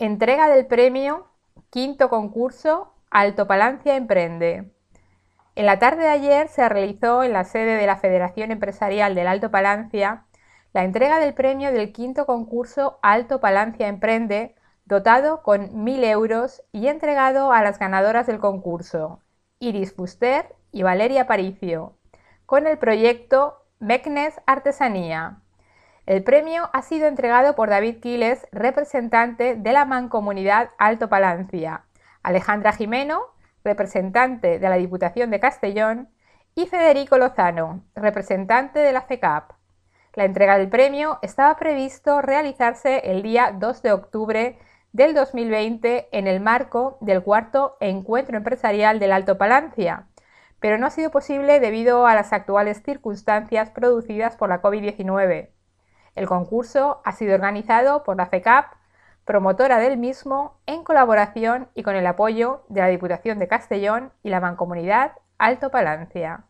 Entrega del premio, quinto concurso, Alto Palancia Emprende. En la tarde de ayer se realizó en la sede de la Federación Empresarial del Alto Palancia la entrega del premio del quinto concurso Alto Palancia Emprende, dotado con 1.000 euros y entregado a las ganadoras del concurso, Iris Buster y Valeria Paricio, con el proyecto Mecnes Artesanía. El premio ha sido entregado por David Quiles, representante de la Mancomunidad Alto Palancia, Alejandra Jimeno, representante de la Diputación de Castellón, y Federico Lozano, representante de la FECAP. La entrega del premio estaba previsto realizarse el día 2 de octubre del 2020 en el marco del cuarto Encuentro Empresarial del Alto Palancia, pero no ha sido posible debido a las actuales circunstancias producidas por la COVID-19. El concurso ha sido organizado por la FECAP, promotora del mismo, en colaboración y con el apoyo de la Diputación de Castellón y la Mancomunidad Alto Palancia.